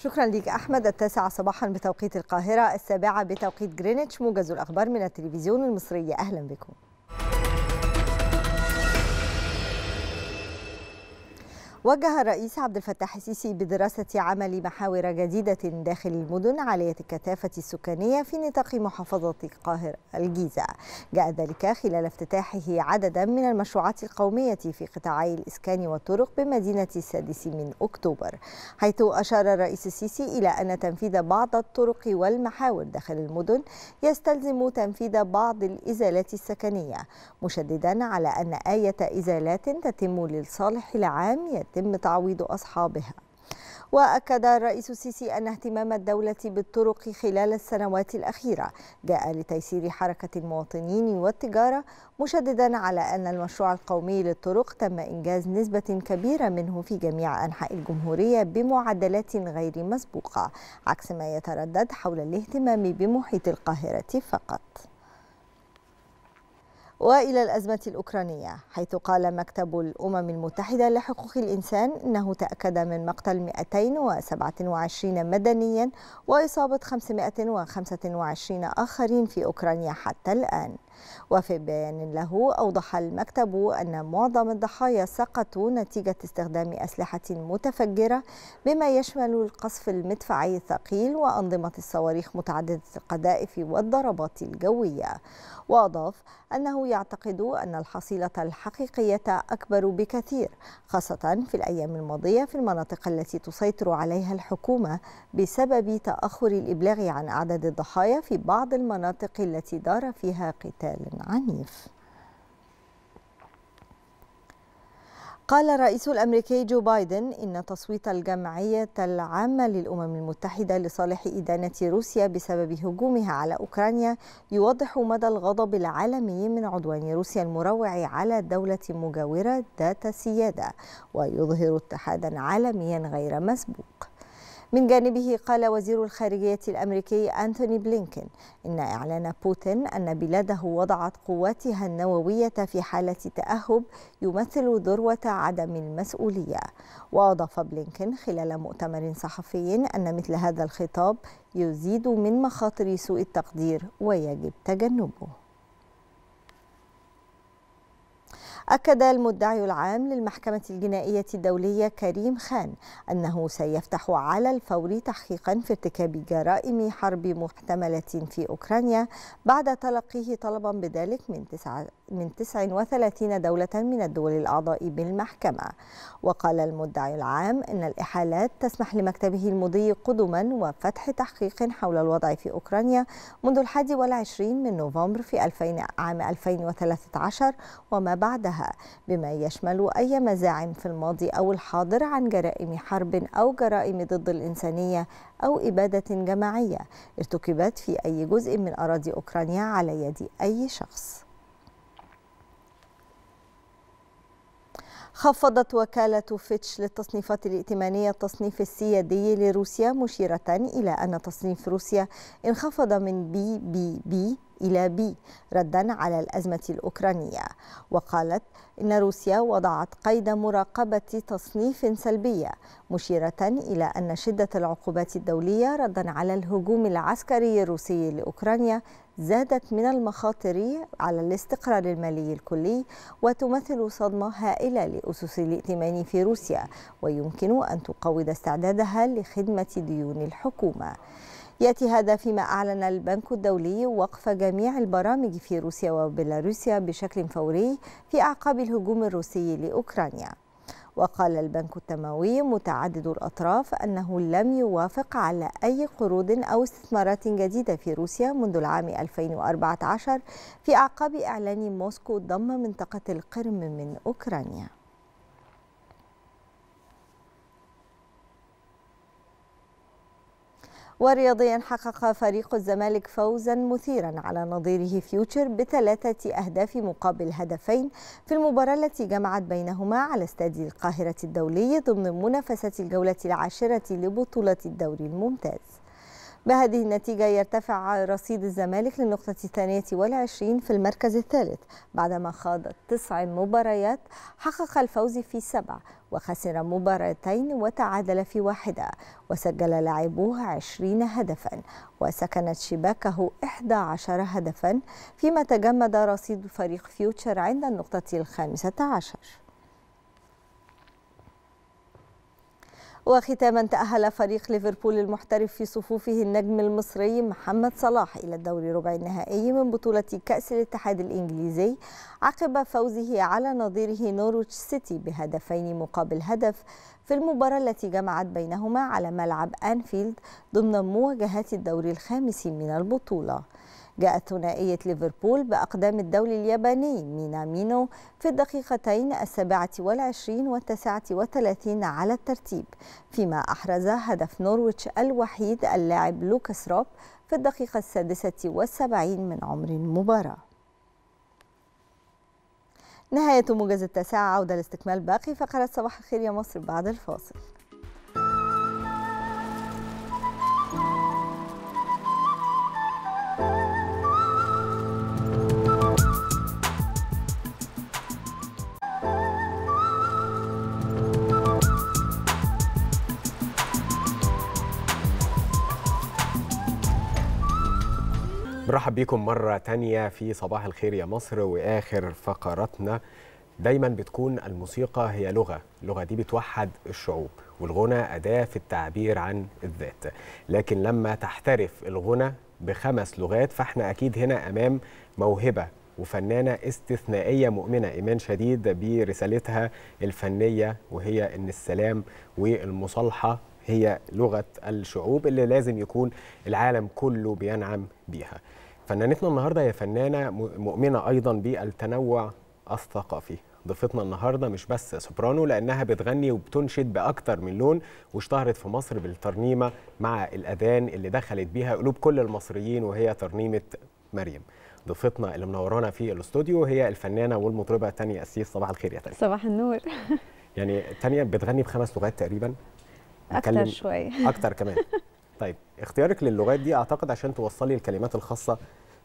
شكرا لك أحمد التاسعة صباحا بتوقيت القاهرة السابعة بتوقيت جرينتش موجز الأخبار من التلفزيون المصري أهلا بكم وجه الرئيس عبد الفتاح السيسي بدراسة عمل محاور جديدة داخل المدن عالية الكثافة السكانية في نطاق محافظة القاهرة الجيزة جاء ذلك خلال افتتاحه عددا من المشروعات القومية في قطاعي الإسكان والطرق بمدينة السادس من أكتوبر حيث أشار الرئيس السيسي إلى أن تنفيذ بعض الطرق والمحاور داخل المدن يستلزم تنفيذ بعض الإزالات السكنية مشددا على أن آية إزالات تتم للصالح العام يتم يتم تعويض أصحابها وأكد الرئيس السيسي أن اهتمام الدولة بالطرق خلال السنوات الأخيرة جاء لتيسير حركة المواطنين والتجارة مشددا على أن المشروع القومي للطرق تم إنجاز نسبة كبيرة منه في جميع أنحاء الجمهورية بمعدلات غير مسبوقة عكس ما يتردد حول الاهتمام بمحيط القاهرة فقط والى الازمه الاوكرانيه حيث قال مكتب الامم المتحده لحقوق الانسان انه تاكد من مقتل 227 مدنيا واصابه 525 اخرين في اوكرانيا حتى الان وفي بيان له أوضح المكتب أن معظم الضحايا سقطوا نتيجة استخدام أسلحة متفجرة بما يشمل القصف المدفعي الثقيل وأنظمة الصواريخ متعددة القذائف والضربات الجوية وأضاف أنه يعتقد أن الحصيلة الحقيقية أكبر بكثير خاصة في الأيام الماضية في المناطق التي تسيطر عليها الحكومة بسبب تأخر الإبلاغ عن عدد الضحايا في بعض المناطق التي دار فيها قتال قتال عنيف قال الرئيس الامريكي جو بايدن ان تصويت الجمعيه العامه للامم المتحده لصالح ادانه روسيا بسبب هجومها على اوكرانيا يوضح مدى الغضب العالمي من عدوان روسيا المروع على دوله مجاوره ذات سياده ويظهر اتحادا عالميا غير مسبوق من جانبه قال وزير الخارجية الأمريكي أنتوني بلينكن إن إعلان بوتين أن بلاده وضعت قواتها النووية في حالة تأهب يمثل ذروة عدم المسؤولية وأضاف بلينكن خلال مؤتمر صحفي أن مثل هذا الخطاب يزيد من مخاطر سوء التقدير ويجب تجنبه أكد المدعي العام للمحكمة الجنائية الدولية كريم خان أنه سيفتح على الفور تحقيقا في ارتكاب جرائم حرب محتملة في أوكرانيا بعد تلقيه طلبا بذلك من تسعة من 39 دولة من الدول الأعضاء بالمحكمة وقال المدعي العام أن الإحالات تسمح لمكتبه المضي قدما وفتح تحقيق حول الوضع في أوكرانيا منذ الحادي والعشرين من نوفمبر في 2000 عام 2013 وما بعدها لها بما يشمل أي مزاعم في الماضي أو الحاضر عن جرائم حرب أو جرائم ضد الإنسانية أو إبادة جماعية ارتكبت في أي جزء من أراضي أوكرانيا على يد أي شخص خفضت وكالة فيتش للتصنيفات الائتمانية التصنيف السيادي لروسيا مشيرة إلى أن تصنيف روسيا انخفض من بي بي بي إلى بي ردا على الأزمة الأوكرانية وقالت إن روسيا وضعت قيد مراقبة تصنيف سلبية مشيرة إلى أن شدة العقوبات الدولية ردا على الهجوم العسكري الروسي لأوكرانيا زادت من المخاطر على الاستقرار المالي الكلي وتمثل صدمة هائلة لأسس الائتمان في روسيا ويمكن أن تقوض استعدادها لخدمة ديون الحكومة يأتي هذا فيما أعلن البنك الدولي وقف جميع البرامج في روسيا وبيلاروسيا بشكل فوري في أعقاب الهجوم الروسي لأوكرانيا وقال البنك التنموي متعدد الأطراف أنه لم يوافق على أي قروض أو استثمارات جديدة في روسيا منذ العام 2014 في أعقاب إعلان موسكو ضم منطقة القرم من أوكرانيا ورياضيا حقق فريق الزمالك فوزا مثيرا على نظيره فيوتشر بثلاثة أهداف مقابل هدفين في المباراة التي جمعت بينهما على استاد القاهرة الدولي ضمن منافسة الجولة العاشرة لبطولة الدوري الممتاز بهذه النتيجة يرتفع رصيد الزمالك للنقطة الثانية والعشرين في المركز الثالث بعدما خاض تسع مباريات حقق الفوز في سبع وخسر مباراتين وتعادل في واحدة وسجل لاعبوه 20 هدفا وسكنت شباكه 11 هدفا فيما تجمد رصيد فريق فيوتشر عند النقطة الخامسة عشر وختاما تأهل فريق ليفربول المحترف في صفوفه النجم المصري محمد صلاح إلى الدور ربع النهائي من بطولة كأس الاتحاد الإنجليزي عقب فوزه على نظيره نورويتش سيتي بهدفين مقابل هدف في المباراة التي جمعت بينهما على ملعب أنفيلد ضمن مواجهات الدور الخامس من البطولة جاءت ثنائية ليفربول بأقدام الدولي الياباني مينامينو في الدقيقتين السابعة والعشرين والتاسعة والثلاثين على الترتيب فيما أحرز هدف نورويتش الوحيد اللاعب لوكاس روب في الدقيقة السادسة والسبعين من عمر المباراة نهاية موجز التاسعة عودة لاستكمال باقي فقرة صباح الخير يا مصر بعد الفاصل مرحب بيكم مرة تانية في صباح الخير يا مصر وآخر فقراتنا دايما بتكون الموسيقى هي لغة اللغة دي بتوحد الشعوب والغنى أداة في التعبير عن الذات لكن لما تحترف الغنى بخمس لغات فاحنا أكيد هنا أمام موهبة وفنانة استثنائية مؤمنة إيمان شديد برسالتها الفنية وهي أن السلام والمصالحة هي لغه الشعوب اللي لازم يكون العالم كله بينعم بيها فنانتنا النهارده هي فنانه مؤمنه ايضا بالتنوع الثقافي ضيفتنا النهارده مش بس سوبرانو لانها بتغني وبتنشد باكتر من لون واشتهرت في مصر بالترنيمه مع الاذان اللي دخلت بيها قلوب كل المصريين وهي ترنيمه مريم ضيفتنا اللي منورانا في الاستوديو هي الفنانه والمطربه تانيا اسيس صباح الخير يا تانيا صباح النور يعني تانيا بتغني بخمس لغات تقريبا اكتر شويه اكتر كمان طيب اختيارك للغات دي اعتقد عشان توصلي الكلمات الخاصه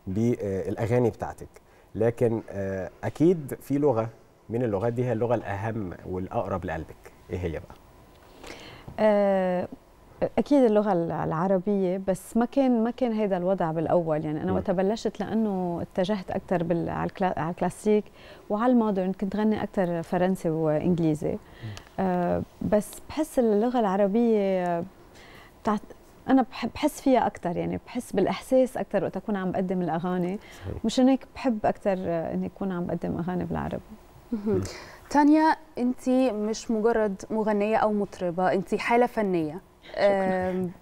بالاغاني بتاعتك لكن آه، اكيد في لغه من اللغات دي هي اللغه الاهم والاقرب لقلبك ايه هي بقى أه اكيد اللغه العربيه بس ما كان ما كان هذا الوضع بالاول يعني انا نعم. وقت بلشت لانه اتجهت اكثر على الكلاسيك وعلى المودرن كنت غني اكثر فرنسي وانجليزي نعم. آه، بس بحس اللغه العربيه بتاعت انا بحس فيها اكثر يعني بحس بالاحساس اكثر وقت اكون عم بقدم الاغاني مشان هيك بحب اكثر اني اكون عم بقدم اغاني بالعربي نعم. تانيا انت مش مجرد مغنيه او مطربه انت حاله فنيه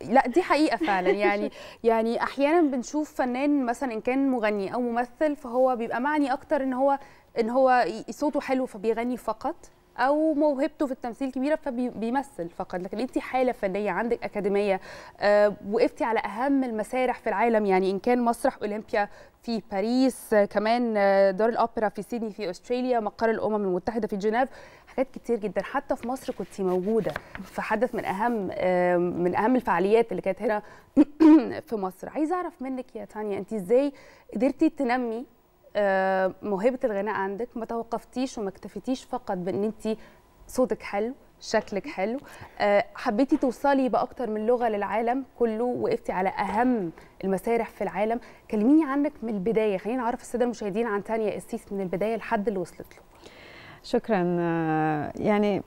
لا دي حقيقه فعلا يعني يعني احيانا بنشوف فنان مثلا ان كان مغني او ممثل فهو بيبقى معني اكتر ان هو ان هو صوته حلو فبيغني فقط او موهبته في التمثيل كبيره فبيمثل فقط لكن انت حاله فنيه عندك اكاديميه آه، وقفتي على اهم المسارح في العالم يعني ان كان مسرح اولمبيا في باريس آه، كمان آه، دار الاوبرا في سيدني في استراليا مقر الامم المتحده في جنيف حاجات كتير جدا حتى في مصر كنت موجوده في حدث من اهم من اهم الفعاليات اللي كانت هنا في مصر عايزه اعرف منك يا تانيا انت ازاي قدرتي تنمي موهبه الغناء عندك ما توقفتيش وما اكتفيتيش فقط بان انت صوتك حلو شكلك حلو آه، حبيتي توصلي باكتر من لغه للعالم كله وقفتي على اهم المسارح في العالم كلميني عنك من البدايه خلينا نعرف الساده المشاهدين عن تانيا قسيس من البدايه لحد اللي وصلت له شكرا يعني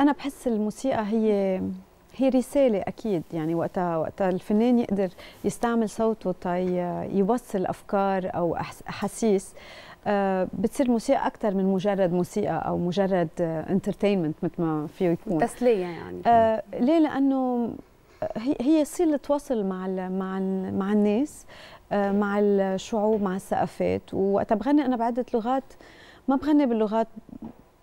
انا بحس الموسيقى هي هي رسالة أكيد يعني وقتها وقتها الفنان يقدر يستعمل صوته طي يوصل أفكار أو أحاسيس آه، بتصير موسيقى أكثر من مجرد موسيقى أو مجرد انترتينمنت مثل ما فيه يكون تسلية يعني آه ليه لأنه هي هي تواصل مع الـ مع الـ مع الناس آه، مع الشعوب مع الثقافات ووقتها بغني أنا بعدة لغات ما بغني باللغات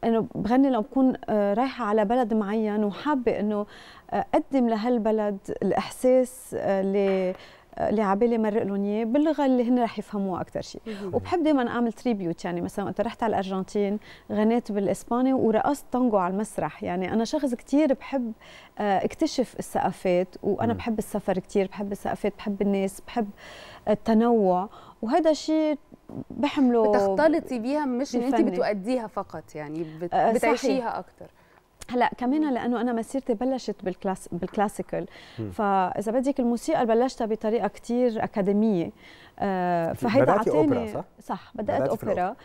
انه بغني لما بكون آه، رايحه على بلد معين وحابه انه آه، اقدم لهالبلد الاحساس آه، اللي اللي عبالي مرق لهم اياه باللغه اللي هن رح يفهموها اكثر شيء وبحب دائما اعمل تريبيوت يعني مثلا وقت رحت على الارجنتين غنيت بالاسباني ورقصت تانجو على المسرح يعني انا شخص كثير بحب اكتشف الثقافات وانا بحب السفر كثير بحب الثقافات بحب الناس بحب التنوع وهذا شيء بحمله بتختلطي بيها مش ان انت بتؤديها فقط يعني آه، بتعيشيها اكتر هلا كمان لانه انا مسيرتي بلشت بالكلاس بالكلاسيكال فاذا بدك الموسيقى بلشتها بطريقه كثير اكاديميه آه، فهيدا اعطاني صح, صح بدات اوبرا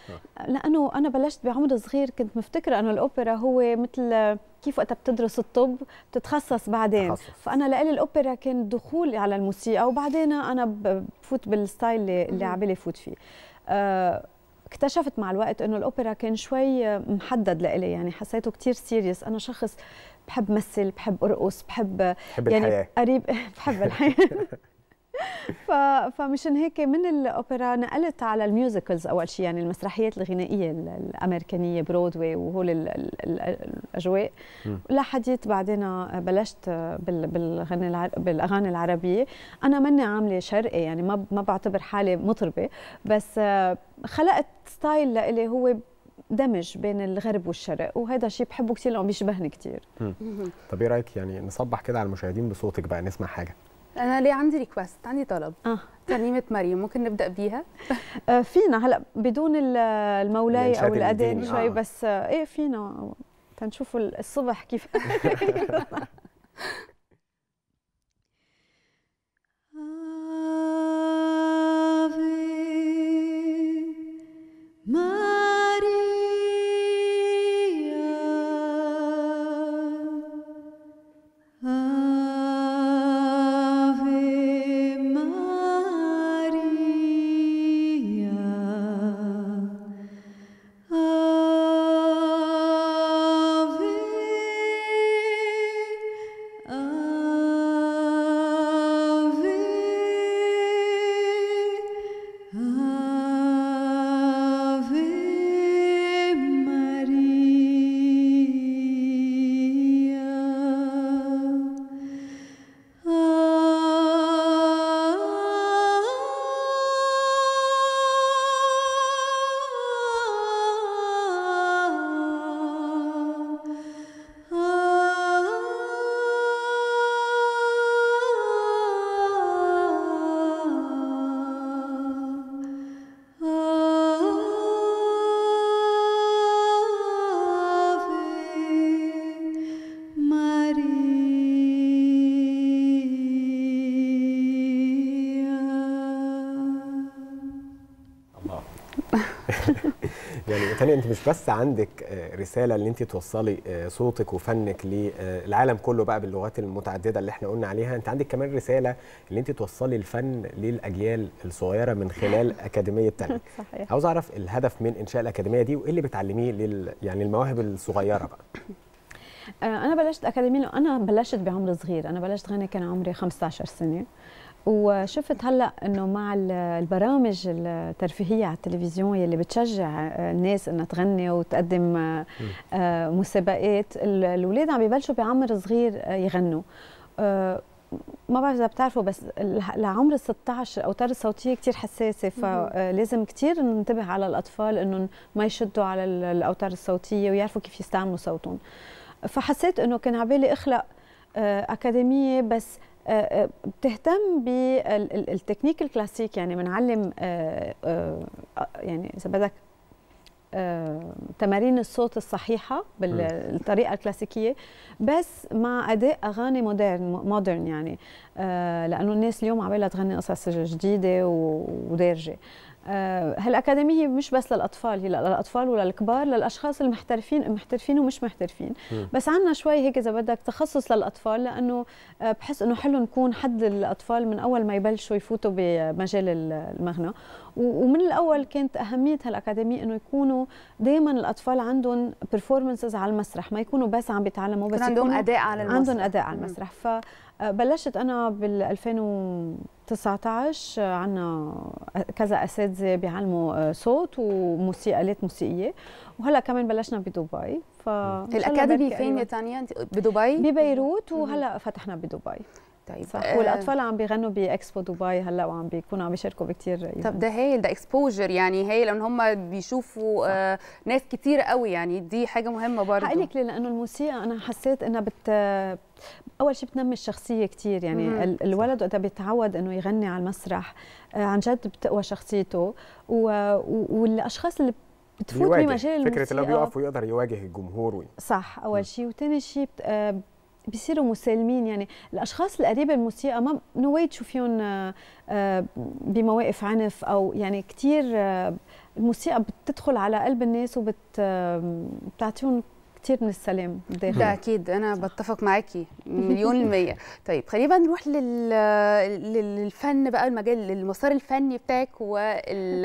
آه. لانه انا بلشت بعمر صغير كنت مفتكره انه الاوبرا هو مثل كيف وقت بتدرس الطب بتتخصص بعدين تخصص. فانا لإلي الاوبرا كان دخول على الموسيقى وبعدين انا بفوت بالستايل اللي, اللي عبالي فوت فيه آه، اكتشفت مع الوقت انه الاوبرا كان شوي محدد لإلي يعني حسيته كثير سيريس انا شخص بحب مثل بحب ارقص بحب, بحب يعني الحياة. قريب بحب الحياه فمشان هيك من الاوبرا نقلت على الميوزيكلز اول شيء يعني المسرحيات الغنائيه الامريكانيه برودواي وهول الاجواء لحديت بعدين بلشت بالغنى بالاغاني العربيه انا ماني عامله شرقي يعني ما ما بعتبر حالي مطربه بس خلقت ستايل لإلي هو دمج بين الغرب والشرق وهذا شيء بحبه كثير لانه بيشبهني كثير طب ايه رايك يعني نصبح كده على المشاهدين بصوتك بقى نسمع حاجه انا ليه عندي ريكوست عندي طلب اه ترنيمه مريم ممكن نبدا بيها آه فينا هلا بدون المولاي يعني او الاذان شوي آه. بس آه ايه فينا تنشوفوا الصبح كيف Ave آه، يعني تاني انت مش بس عندك آه، رساله ان انت توصلي آه، صوتك وفنك للعالم آه، كله بقى باللغات المتعدده اللي احنا قلنا عليها انت عندك كمان رساله ان انت توصلي الفن للاجيال الصغيره من خلال اكاديميه تانية صحيح عاوز اعرف الهدف من انشاء الاكاديميه دي وايه اللي بتعلميه لل يعني المواهب الصغيره بقى انا بلشت اكاديميه انا بلشت بعمر صغير انا بلشت غنى كان عمري 15 سنه وشفت هلا انه مع البرامج الترفيهيه على التلفزيون يلي بتشجع آه، الناس انها تغني وتقدم آه، آه، مسابقات الاولاد عم ببلشوا بعمر صغير يغنوا ما بعرف اذا بتعرفوا بس لعمر 16 الاوتار الصوتيه كثير حساسه فلازم كثير ننتبه على الاطفال انهم ما يشدوا على الاوتار الصوتيه ويعرفوا كيف يستعملوا صوتهم فحسيت انه كان على بالي اخلق اكاديميه بس آه، آه، بتهتم بالتكنيك الكلاسيك يعني بنعلم آه، يعني اذا بدك تمارين الصوت الصحيحه بالطريقه الكلاسيكيه بس مع اداء اغاني مودرن مودرن يعني لانه الناس اليوم عم تغني قصص جديده ودارجه آه، هالاكاديميه مش بس للاطفال هي للاطفال وللكبار للاشخاص المحترفين محترفين ومش محترفين م. بس عندنا شوي هيك اذا بدك تخصص للاطفال لانه آه، بحس انه حلو نكون حد الاطفال من اول ما يبلشوا يفوتوا بمجال المغنى ومن الاول كانت اهميه هالاكاديميه انه يكونوا دائما الاطفال عندهم بيرفورمنسز على المسرح ما يكونوا بس عم بيتعلموا بس عندهم اداء على المسرح عندهم اداء على المسرح ف بلشت انا بال 2019 عندنا كذا اساتذه بيعلموا آه، صوت وموسيقى الات موسيقيه وهلا كمان بلشنا بدبي ف الاكاديمي فين يا أيوة. تانيا بدبي ببيروت وهلا فتحنا بدبي طيب صح آه والاطفال عم بيغنوا باكسبو دبي هلا وعم بيكونوا عم بيشاركوا بكثير طب ده هي ده اكسبوجر يعني هي ان هم بيشوفوا آه ناس كثير قوي يعني دي حاجه مهمه برضه هقول لك ليه لانه الموسيقى انا حسيت انها بت اول شيء بتنمي الشخصيه كثير يعني الولد وقتها بيتعود انه يغني على المسرح آه، عن جد بتقوى شخصيته و... والاشخاص اللي بتفوت بمجال الموسيقى فكره لو بيقف ويقدر يواجه الجمهور وي. صح اول شيء وثاني شيء بيصيروا مسالمين يعني الاشخاص القريبه الموسيقى ما نوي تشوفيهم آه، آه، بمواقف عنف او يعني كثير الموسيقى آه، بتدخل على قلب الناس وبتعطيهم كثير من السلام داخل ده اكيد انا صح. بتفق معاكي مليون المية طيب خلينا نروح لل... للفن بقى المجال المسار الفني بتاعك وال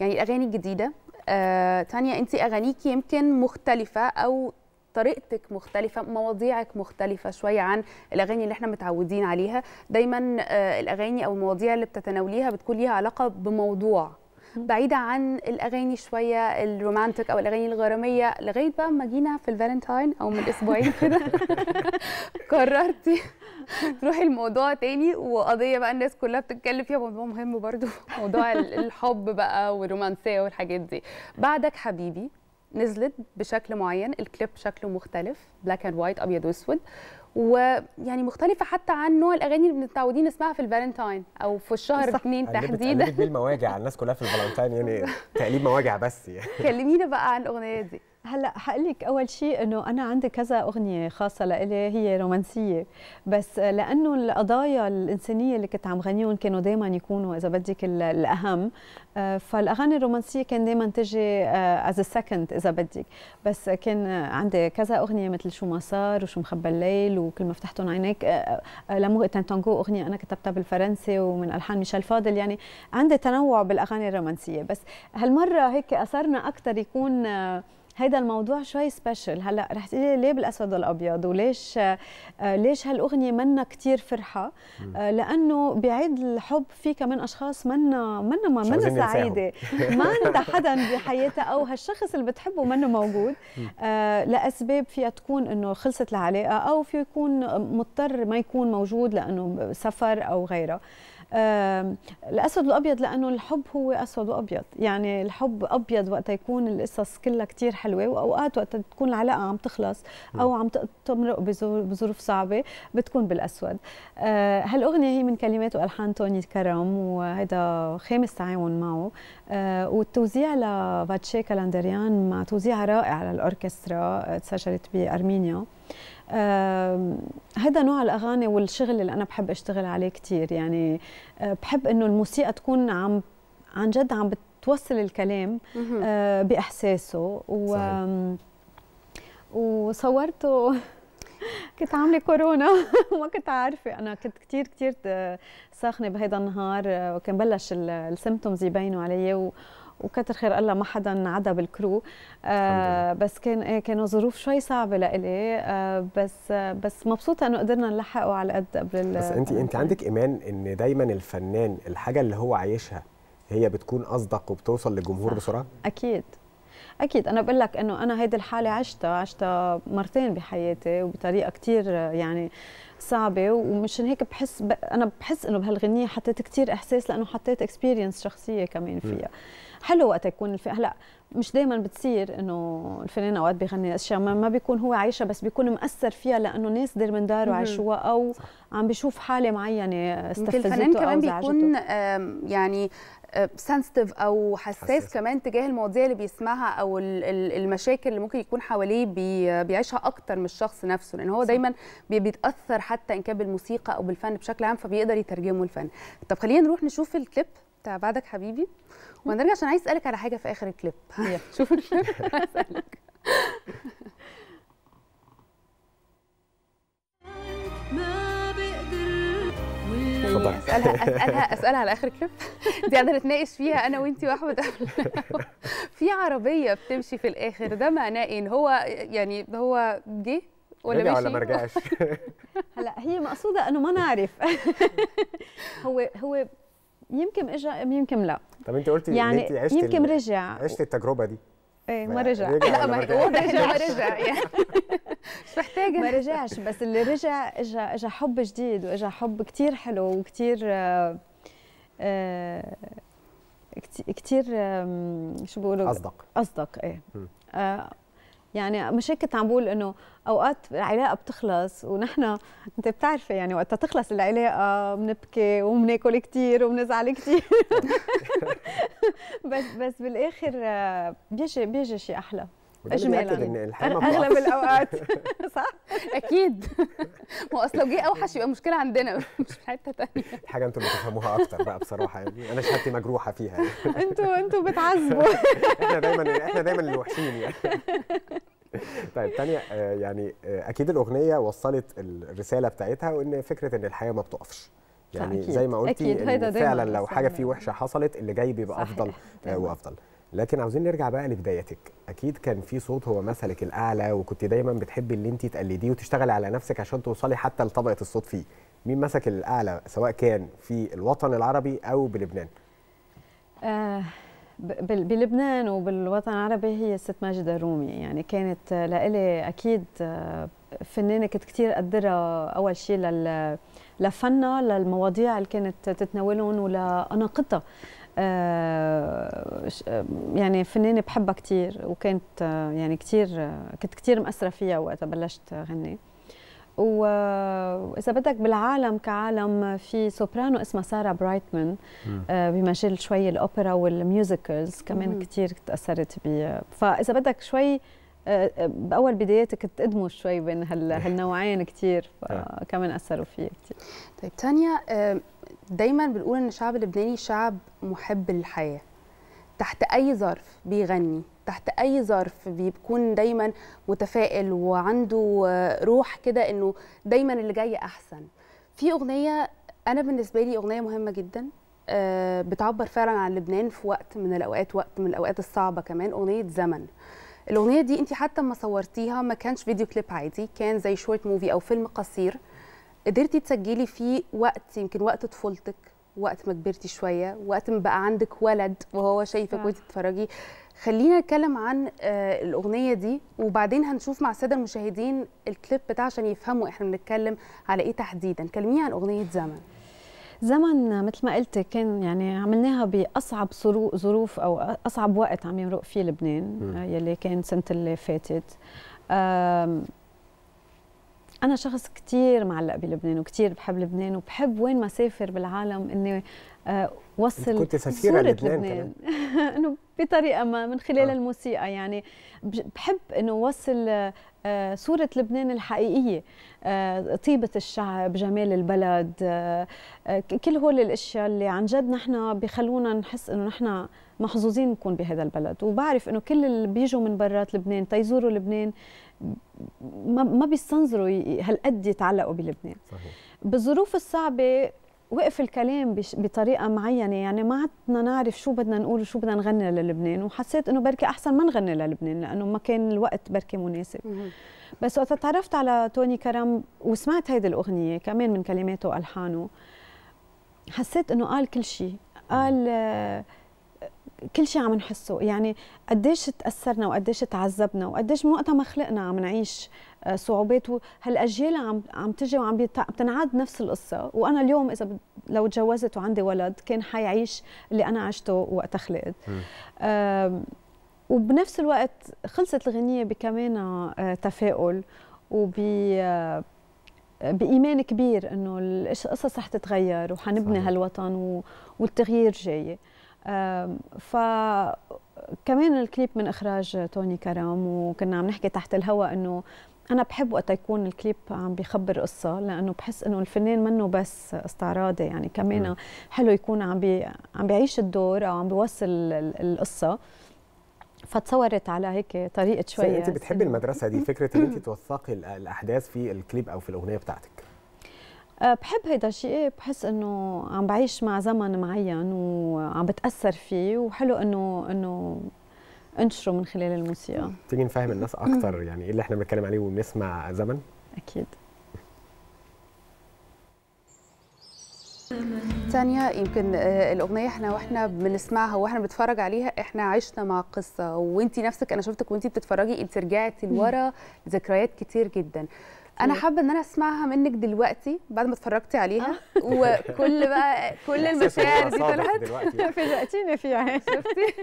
يعني الاغاني الجديده آه، تانيا انت اغانيك يمكن مختلفه او طريقتك مختلفة مواضيعك مختلفة شوية عن الأغاني اللي احنا متعودين عليها دايما آه، الأغاني أو المواضيع اللي بتتناوليها بتكون ليها علاقة بموضوع بعيدة عن الأغاني شوية الرومانتك أو الأغاني الغرامية لغاية بقى ما جينا في الفالنتاين أو من أسبوعين كده قررتي تروحي الموضوع تاني وقضية بقى الناس كلها بتتكلم فيها موضوع مهم برضو موضوع الحب بقى والرومانسية والحاجات دي بعدك حبيبي نزلت بشكل معين الكليب شكله مختلف بلاك اند وايت ابيض واسود ويعني مختلفه حتى عن نوع الاغاني اللي متعودين نسمعها في الفالنتاين او في الشهر اثنين تحديدا بيه المواجع الناس كلها في الفالنتاين يعني تقليب مواجع بس يعني كلمينا بقى عن الاغنيه دي هلا حقلك اول شيء انه انا عندي كذا اغنيه خاصه لإلي هي رومانسيه بس لانه القضايا الانسانيه اللي كنت عم غنيهم كانوا دائما يكونوا اذا بدك الاهم آه، فالاغاني الرومانسيه كان دائما تجي از آه، سكند اذا بدك بس كان عندي كذا اغنيه مثل شو ما صار وشو مخبى الليل وكل ما فتحتهم عينيك آه، لامو تانتانجو اغنيه انا كتبتها بالفرنسي ومن الحان ميشيل فاضل يعني عندي تنوع بالاغاني الرومانسيه بس هالمره هيك اثرنا اكثر يكون هيدا الموضوع شوي سبيشل هلا رح تقولي ليه بالاسود والابيض وليش آه، ليش هالاغنيه منا كثير فرحه آه، لانه بعيد الحب في كمان اشخاص منا منا ما منا سعيده ما عندها حدا بحياتها او هالشخص اللي بتحبه منه موجود آه، لاسباب فيها تكون انه خلصت العلاقه او في يكون مضطر ما يكون موجود لانه سفر او غيره الاسود الابيض لانه الحب هو اسود وابيض يعني الحب ابيض وقت يكون القصص كلها كثير حلوه واوقات وقت تكون العلاقه عم تخلص او عم تمرق بظروف صعبه بتكون بالاسود آه، هالاغنيه هي من كلمات والحان توني كرم وهذا خامس تعاون معه آه، والتوزيع لفاتشي كالندريان مع توزيع رائع للاوركسترا تسجلت بارمينيا هذا نوع الاغاني والشغل اللي انا بحب اشتغل عليه كثير يعني آه، بحب انه الموسيقى تكون عم عن جد عم بتوصل الكلام آه، باحساسه و وصورته كنت عامله كورونا ما كنت عارفه انا كنت كثير كثير آه، ساخنه بهذا النهار وكان بلش السيمتومز يبينوا علي وكتر خير الله ما حدا عدا بالكرو آه بس كان ايه كانوا ظروف شوي صعبه لإلي آه بس آه بس مبسوطه انه قدرنا نلحقه على قد قبل بس انت انت عندك ايمان ان دايما الفنان الحاجه اللي هو عايشها هي بتكون اصدق وبتوصل للجمهور بسرعه اكيد اكيد انا بقول لك انه انا هيدي الحاله عشتها عشتها مرتين بحياتي وبطريقه كثير يعني صعبه ومشان هيك بحس ب... انا بحس انه بهالغنيه حطيت كثير احساس لانه حطيت اكسبيرينس شخصيه كمان فيها م. حلو وقت يكون الف... هلا مش دائما بتصير انه الفنان اوقات بيغني اشياء ما, ما بيكون هو عايشها بس بيكون مأثر فيها لانه ناس دير من داره عاشوها او عم بيشوف حاله معينه استفزته الفنان كمان بيكون يعني سنسيتيف او حساس, حساس كمان تجاه المواضيع اللي بيسمعها او المشاكل اللي ممكن يكون حواليه بيعيشها اكتر من الشخص نفسه لان هو صح. دايما بيتاثر حتى ان كان بالموسيقى او بالفن بشكل عام فبيقدر يترجمه الفن طب خلينا نروح نشوف الكليب بتاع بعدك حبيبي وهنرجع عشان عايز اسالك على حاجه في اخر الكليب شوف الكليب اسالك اتفضلي اسالها اسالها اسالها على اخر كليب دي قاعده نتناقش فيها انا وانتي واحمد في عربيه بتمشي في الاخر ده معناه ايه هو يعني هو جه ولا مشي ولا ما رجعش هلا هي مقصوده انه ما نعرف هو هو يمكن اجى يمكن لا طب انت قلتي يعني انت عشتي يمكن رجع عشتي التجربه دي ايه ما رجع لا ما رجع ما رجع يعني. مش محتاجه ما رجعش بس اللي رجع اجى اجى حب جديد واجى حب كثير حلو وكثير آه، آه، كثير شو بيقولوا اصدق اصدق ايه يعني مش هيك كنت عم بقول انه اوقات العلاقه بتخلص ونحن انت بتعرفي يعني وقتها تخلص العلاقه بنبكي وبناكل كثير وبنزعل كثير بس بس بالاخر آه، بيجي بيجي شيء احلى اجمالا يعني. ان اغلب أه، الاوقات صح اكيد ما هو اصل لو جه اوحش يبقى مشكله عندنا مش في حته ثانيه حاجه انتوا اللي تفهموها اكتر بقى بصراحه يعني انا شهادتي مجروحه فيها يعني. انتوا انتوا بتعذبوا احنا دايما احنا دايما اللي وحشين يعني طيب تانية آه، يعني آه، اكيد الاغنيه وصلت الرساله بتاعتها وان فكره ان الحياه ما بتقفش يعني زي ما قلتي فعلا لو حاجه فيه وحشه يعني. حصلت اللي جاي بيبقى افضل وافضل لكن عاوزين نرجع بقى لبدايتك اكيد كان في صوت هو مثلك الاعلى وكنت دايما بتحبي اللي انت تقلديه وتشتغلي على نفسك عشان توصلي حتى لطبقه الصوت فيه مين مسك الاعلى سواء كان في الوطن العربي او بلبنان آه بلبنان وبالوطن العربي هي الست ماجدة رومي يعني كانت لإلي أكيد آه، فنانة كنت كثير قدرها أول شيء لل لفنها للمواضيع اللي كانت تتناولهم ولأناقتها آه، آه، يعني فنانة بحبها كثير وكانت آه، يعني كثير كنت كثير مأثرة فيها وقتها بلشت غني واذا بدك بالعالم كعالم في سوبرانو اسمها ساره برايتمان بمجال شوي الاوبرا والميوزيكلز كمان كثير تاثرت بي فاذا بدك شوي آه، آه، باول بداياتك ادمج شوي بين إيه. هالنوعين كثير إيه. فكمان اثروا فيه كثير طيب تانيا دايما بنقول ان الشعب اللبناني شعب محب للحياه تحت اي ظرف بيغني تحت اي ظرف بيكون دايما متفائل وعنده آه، روح كده انه دايما اللي جاي احسن في اغنيه انا بالنسبه لي اغنيه مهمه جدا بتعبر فعلا عن لبنان في وقت من الاوقات وقت من الاوقات الصعبه كمان اغنيه زمن الاغنيه دي انت حتى ما صورتيها ما كانش فيديو كليب عادي كان زي شورت موفي او فيلم قصير قدرتي تسجلي فيه وقت يمكن وقت طفولتك وقت ما كبرتي شويه وقت ما بقى عندك ولد وهو شايفك نعم. وانت بتتفرجي خلينا نتكلم عن آه، الاغنيه دي وبعدين هنشوف مع الساده المشاهدين الكليب بتاع عشان يفهموا احنا بنتكلم على ايه تحديدا كلميني عن اغنيه زمن زمن مثل ما قلت كان يعني عملناها باصعب ظروف او اصعب وقت عم يمرق فيه لبنان يلي كان سنه اللي فاتت انا شخص كثير معلق بلبنان وكثير بحب لبنان وبحب وين ما سافر بالعالم اني آه، وصل كنت سفيرة لبنان, لبنان. انه بطريقه ما من خلال آه. الموسيقى يعني بحب انه وصل آه، صورة لبنان الحقيقية آه، طيبة الشعب جمال البلد كل هول الأشياء اللي عن جد نحن بخلونا نحس إنه نحن محظوظين نكون بهذا البلد وبعرف إنه كل اللي بيجوا من برات لبنان تيزوروا لبنان ما بيستنظروا هالقد يتعلقوا بلبنان صحيح. بالظروف الصعبه وقف الكلام بطريقه معينه يعني ما عدنا نعرف شو بدنا نقول وشو بدنا نغني للبنان وحسيت انه بركي احسن ما نغني للبنان لانه ما كان الوقت بركي مناسب بس وقت تعرفت على توني كرم وسمعت هيدي الاغنيه كمان من كلماته والحانه حسيت انه قال كل شيء قال آه كل شيء عم نحسه يعني قديش تاثرنا وقديش تعذبنا وقديش من وقتها ما خلقنا عم نعيش آه، صعوبات وهالاجيال عم عم تجي وعم بتنعاد نفس القصه وانا اليوم اذا لو تجوزت وعندي ولد كان حيعيش اللي انا عشته وقت خلقت وبنفس الوقت خلصت الغنيه بكمان آه، تفاؤل وب آه، بايمان كبير انه القصص رح تتغير وحنبني هالوطن والتغيير جاي فكمان الكليب من اخراج توني كرم وكنا عم نحكي تحت الهواء انه انا بحب وقت يكون الكليب عم بيخبر قصه لانه بحس انه الفنان منه بس استعراضي يعني كمان حلو يكون عم بي عم بيعيش الدور او عم بيوصل القصه فتصورت على هيك طريقه شويه انت بتحبي المدرسه دي فكره ان انت توثقي الاحداث في الكليب او في الاغنيه بتاعتك أه، بحب هيدا الشيء بحس انه عم بعيش مع زمن معين وعم بتاثر فيه وحلو انه انه انشره من خلال الموسيقى تيجي نفهم الناس اكتر يعني ايه اللي احنا بنتكلم عليه ونسمع زمن اكيد تانيا يمكن آه، الاغنيه احنا واحنا بنسمعها واحنا بنتفرج عليها احنا عشنا مع قصه وانت نفسك انا شفتك وانت بتتفرجي انت رجعتي لورا ذكريات كتير جدا انا حابه ان انا اسمعها منك دلوقتي بعد ما اتفرجتي عليها آه. وكل بقى كل المشاعر دي طلعت فاجأتيني فيها يعني. شفتي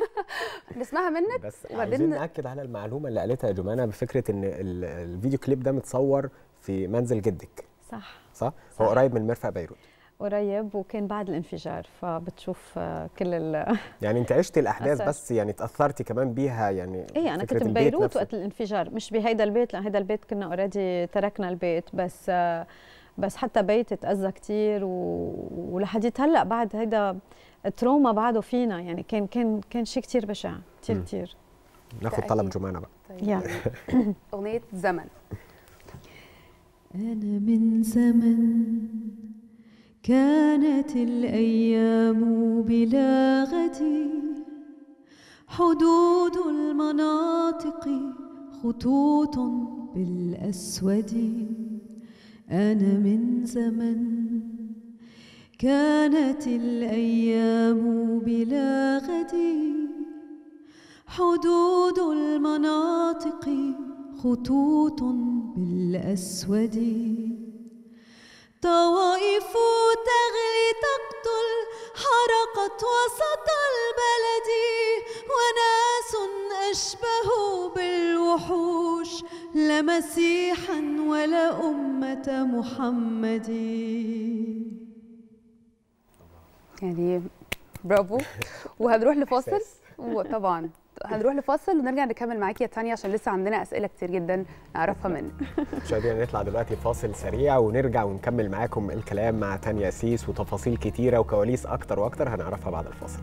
نسمعها منك بس عايزين ناكد على المعلومه اللي قالتها جمانه بفكره ان الفيديو كليب ده متصور في منزل جدك صح صح, صح. هو قريب من مرفأ بيروت قريب وكان بعد الانفجار فبتشوف آه، كل ال يعني انت عشتي الاحداث بس يعني تاثرتي كمان بيها يعني ايه انا كنت ببيروت وقت الانفجار مش بهيدا البيت لان هيدا البيت كنا اوريدي تركنا البيت بس آه، بس حتى بيتي تاذى كثير و... ولحديت هلا بعد هيدا التروما بعده فينا يعني كان كان كان شيء كثير بشع كثير كثير ناخذ طلب جمانه بقى طيب اغنيه زمن انا من زمن كانت الأيام بلاغتي حدود المناطق خطوط بالأسود أنا من زمن كانت الأيام بلاغتي حدود المناطق خطوط بالأسود طوائف تغلي تقتل حرقت وسط البلد وناس أشبه بالوحوش لا مسيحا ولا أمة محمد يعني برافو وهنروح لفاصل وطبعا هنروح لفاصل ونرجع نكمل معاكي يا تانيا عشان لسه عندنا اسئله كتير جدا نعرفها منك مشاهدينا نطلع دلوقتي فاصل سريع ونرجع ونكمل معاكم الكلام مع تانيا سيس وتفاصيل كتيره وكواليس اكتر واكتر هنعرفها بعد الفاصل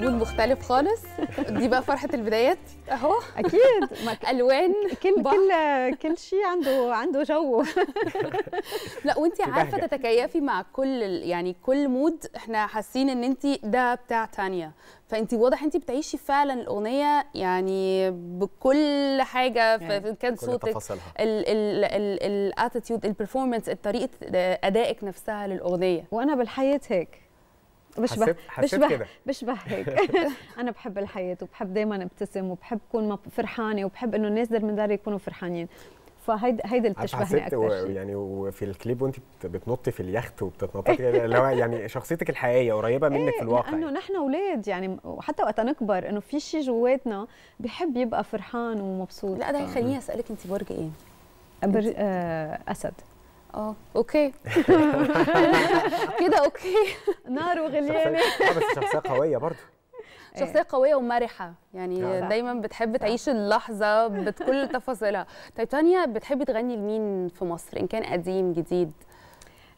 مجهود مختلف خالص دي بقى فرحه البدايات اهو اكيد الوان كل بحر. كل كل شيء عنده عنده جو لا وانت عارفه تتكيفي مع كل يعني كل مود احنا حاسين ان انت ده بتاع تانية فانت واضح انت بتعيشي فعلا الاغنيه يعني بكل حاجه يعني في كان صوتك الاتيتيود البرفورمانس طريقه ادائك نفسها للاغنيه وانا بالحياه هيك بشبه حسيت بشبه كده. بشبه هيك انا بحب الحياه وبحب دائما ابتسم وبحب اكون فرحانه وبحب انه الناس من داري يكونوا فرحانين فهيد هيدا اللي بتشبهني اكثر شيء يعني وفي الكليب وانت بتنطي في اليخت وبتتنططي اللي هو يعني شخصيتك الحقيقيه قريبه إيه، منك في الواقع لانه يعني. نحن اولاد يعني وحتى وقت نكبر انه في شيء جواتنا بحب يبقى فرحان ومبسوط لا ده آه. هيخليني اسالك انت برج ايه؟ أبر... آه اسد اه اوكي كده اوكي نار وغليانه آه، بس شخصيه قويه برضه إيه. شخصيه قويه ومرحه يعني آه. دايما بتحب تعيش اللحظه بكل تفاصيلها طيب تانيا بتحبي تغني لمين في مصر ان كان قديم جديد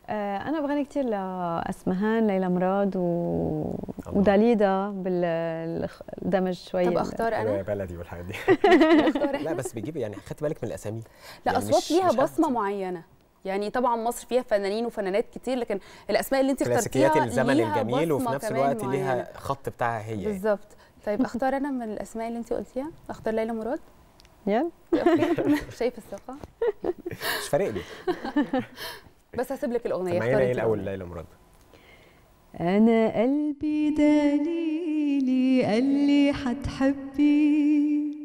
آه، انا بغني كتير لاسمهان ليلى مراد و... وداليدا بالدمج شويه طب اختار انا بلدي والحاجات دي لا بس بتجيبي يعني خدت بالك من الاسامي لا يعني اصوات ليها بصمه معينه يعني طبعا مصر فيها فنانين وفنانات كتير لكن الاسماء اللي انت اخترتيها كلاسيكيات الزمن الجميل وفي نفس الوقت ليها خط بتاعها هي يعني. بالظبط طيب اختار انا من الاسماء اللي انت قلتيها اختار ليلى مراد يلا شايف الثقه مش فارق لي بس هسيب لك الاغنيه اختار ايه الاول ليلى مراد انا قلبي دليلي قال لي هتحبيه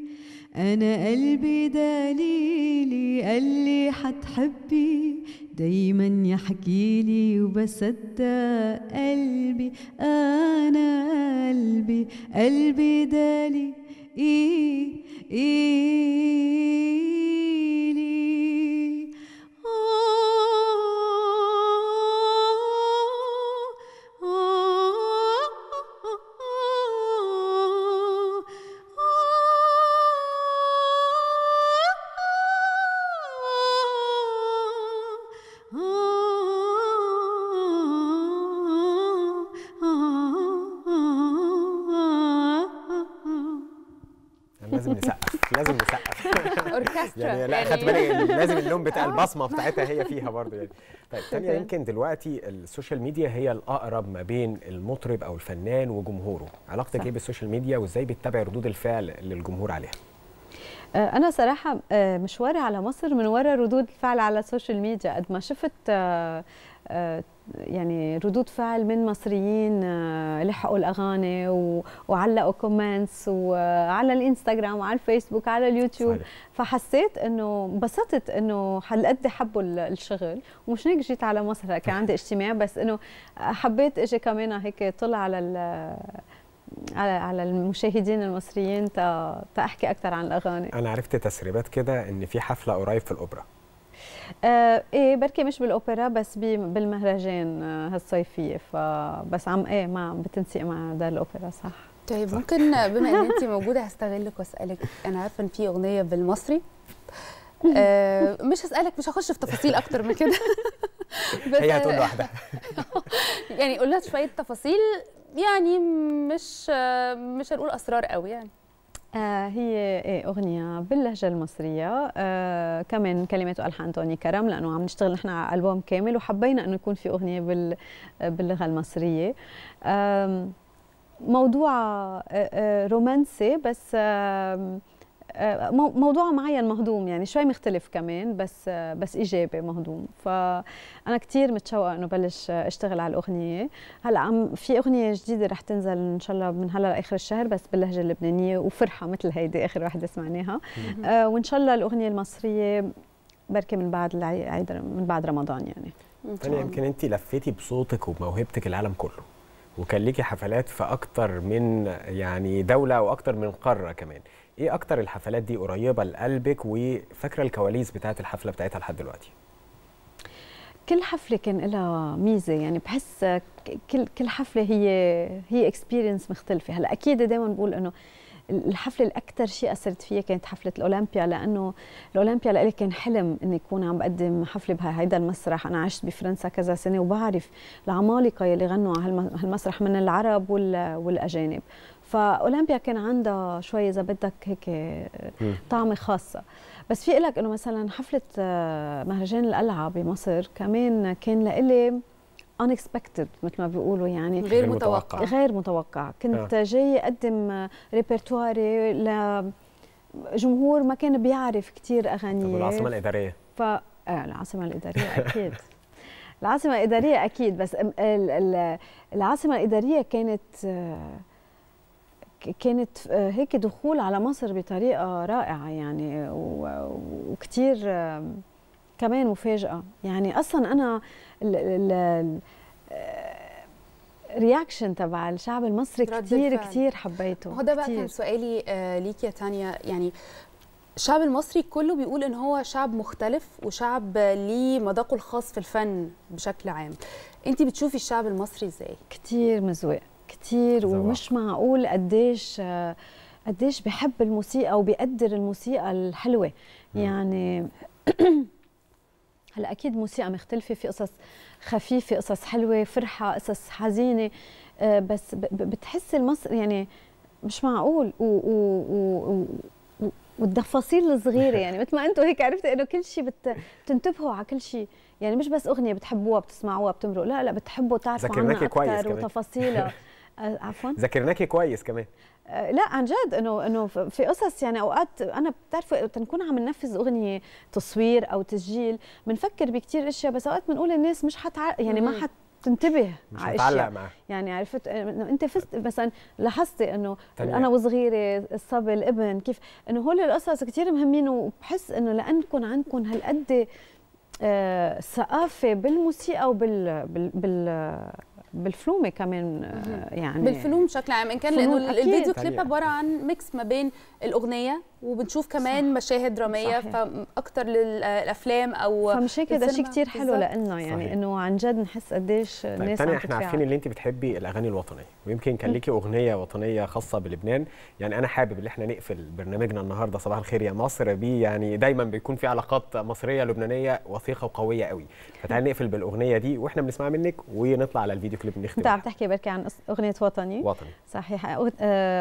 أنا قلبي دليلي قال لي حتحبي دايما يحكي لي وبصدق قلبي أنا قلبي قلبي دليلي إيه إيه يعني لا يعني. خدت بالي لازم اللون بتاع آه. البصمه بتاعتها هي فيها برضه يعني طيب تانية يمكن دلوقتي السوشيال ميديا هي الاقرب ما بين المطرب او الفنان وجمهوره علاقتك ايه بالسوشيال ميديا وازاي بتتابعي ردود الفعل للجمهور عليها آه، انا صراحه آه، مشواري على مصر من وراء ردود الفعل على السوشيال ميديا قد ما شفت آه، يعني ردود فعل من مصريين لحقوا الاغاني وعلقوا كومنتس وعلى الانستغرام وعلى الفيسبوك على اليوتيوب صحيح. فحسيت انه انبسطت انه هالقد حبوا الشغل ومش هيك جيت على مصر كان عندي اجتماع بس انه حبيت اجي كمان هيك طلع على على على المشاهدين المصريين تا تحكي اكثر عن الاغاني انا عرفت تسريبات كده ان في حفله قريب في الاوبرا آه ايه بركي مش بالاوبرا بس بالمهرجان آه، هالصيفيه فبس عم ايه ما بتنسيق مع دار الاوبرا صح طيب ممكن بما ان انت موجوده هستغلك واسالك انا عارفه ان في اغنيه بالمصري آه مش هسالك مش هخش في تفاصيل اكتر من كده بس هي هتقول لوحدها يعني قول لها شويه تفاصيل يعني مش مش هنقول اسرار قوي يعني آه، هي أغنية باللهجة المصرية آه، كمان كلمات وألحان توني كرم لأنه عم نشتغل نحن على ألبوم كامل وحبينا أنه يكون في أغنية باللغة المصرية موضوع آه، رومانسي بس موضوع معين مهضوم يعني شوي مختلف كمان بس بس ايجابي مهضوم فانا كثير متشوقه انه بلش اشتغل على الاغنيه هلا عم في اغنيه جديده رح تنزل ان شاء الله من هلا لاخر الشهر بس باللهجه اللبنانيه وفرحه مثل هيدي اخر وحده سمعناها آه، وان شاء الله الاغنيه المصريه بركي من بعد العيد من بعد رمضان يعني يعني يمكن انت لفيتي بصوتك وموهبتك العالم كله وكان ليكي حفلات في اكتر من يعني دوله واكتر من قاره كمان ايه اكتر الحفلات دي قريبه لقلبك وفاكره الكواليس بتاعه الحفله بتاعتها لحد دلوقتي كل حفله كان لها ميزه يعني بحس كل كل حفله هي هي اكسبيرينس مختلفه هلا اكيد دائما بقول انه الحفله الاكثر شيء اثرت فيها كانت حفله الاولمبيا لانه الاولمبيا لإلي كان حلم اني اكون عم بقدم حفله بهيدا المسرح انا عشت بفرنسا كذا سنه وبعرف العمالقه يلي غنوا على هالمسرح من العرب والاجانب فاولمبيا كان عندها شوي اذا بدك هيك طعمه خاصه بس في لك انه مثلا حفله آه، مهرجان القلعه بمصر كمان كان لإلي unexpected مثل ما بيقولوا يعني غير متوقع غير متوقع كنت آه. جاي اقدم ريبرتواري لجمهور ما كان بيعرف كثير اغاني والعاصمه الاداريه ف آه العاصمه الاداريه اكيد العاصمه الاداريه اكيد بس العاصمه الاداريه كانت آه، كانت آه، هيك دخول على مصر بطريقه رائعه يعني وكثير آه، كمان مفاجاه يعني اصلا انا الرياكشن آه، تبع الشعب المصري كثير كثير حبيته هو ده بقى كان سؤالي ليك يا تانيا يعني الشعب المصري كله بيقول ان هو شعب مختلف وشعب ليه مذاقه الخاص في الفن بشكل عام انت بتشوفي الشعب المصري ازاي كثير مزوق كثير ومش معقول قديش قديش بحب الموسيقى وبيقدر الموسيقى الحلوه مم. يعني هلا اكيد موسيقى مختلفه في قصص خفيفه قصص حلوه فرحه قصص حزينه آه، بس بتحس المصر يعني مش معقول و, و, و, و والتفاصيل الصغيره يعني مثل ما انتم هيك عرفتوا انه كل شيء بت... بتنتبهوا على كل شيء يعني مش بس اغنيه بتحبوها بتسمعوها بتمرق لا لا بتحبوا تعرفوا عنها اكثر وتفاصيلها عفوا ذاكرناكي كويس كمان لا عن جد انه انه في قصص يعني اوقات انا بتعرفوا تنكون عم ننفذ اغنيه تصوير او تسجيل بنفكر بكثير اشياء بس اوقات بنقول الناس مش حتع يعني ما حت تنتبه مش على اشياء يعني عرفت انه انت فزت مثلا لاحظتي انه انا وصغيره الصبي الابن كيف انه هول القصص كثير مهمين وبحس انه لانكم عندكم هالقد آه، ثقافه بالموسيقى وبال بال, بال بالفلومه كمان آه، يعني بالفلوم بشكل عام ان كان لانه الفيديو كليب عباره عن ميكس ما بين الاغنيه وبنشوف كمان صح. مشاهد دراميه فاكثر فاكتر للافلام او فمش هيك ده شيء كثير حلو لنا يعني انه عن جد نحس قديش طيب، الناس طيب احنا عارفين ان انت بتحبي الاغاني الوطنيه ويمكن كان ليكي اغنيه وطنيه خاصه بلبنان يعني انا حابب ان احنا نقفل برنامجنا النهارده صباح الخير يا مصر بيه يعني دايما بيكون في علاقات مصريه لبنانيه وثيقه وقويه قوي فتعالى نقفل بالاغنيه دي واحنا بنسمعها منك ونطلع على الفيديو كليب نختم انت عم تحكي بركي عن اغنيه وطني وطني صحيح آه،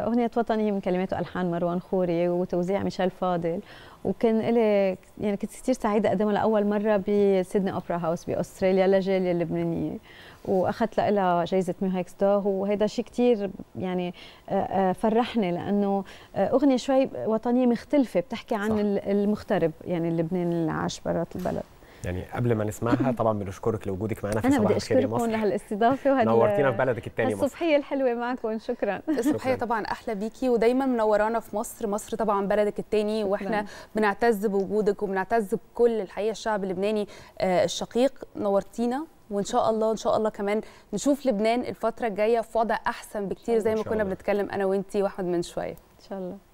اغنيه وطني من كلمات والحان مروان خوري وتوزيع المذيع ميشيل فاضل وكان لي يعني كنت كثير سعيده اقدمها لاول مره بسيدني اوبرا هاوس باستراليا للجاليه اللبنانيه واخذت لها جائزه ميو هيكس دوغ وهذا شيء كثير يعني آه، آه، فرحني لانه آه، اغنيه شوي وطنيه مختلفه بتحكي عن صح. المغترب يعني اللبناني اللي عاش برات البلد يعني قبل ما نسمعها طبعا بنشكرك لوجودك معانا في صباح الخير يا مصر انا بدي اشكركم لهالاستضافه وهال نورتينا في بلدك الثاني مصر الصبحيه الحلوه معكم شكرا الصبحيه طبعا احلى بيكي ودايما منورانا في مصر مصر طبعا بلدك الثاني واحنا بنعتز بوجودك وبنعتز بكل الحقيقه الشعب اللبناني آه، الشقيق نورتينا وان شاء الله ان شاء الله كمان نشوف لبنان الفتره الجايه في وضع احسن بكتير زي ما كنا بنتكلم انا وانتي واحمد من شويه ان شاء الله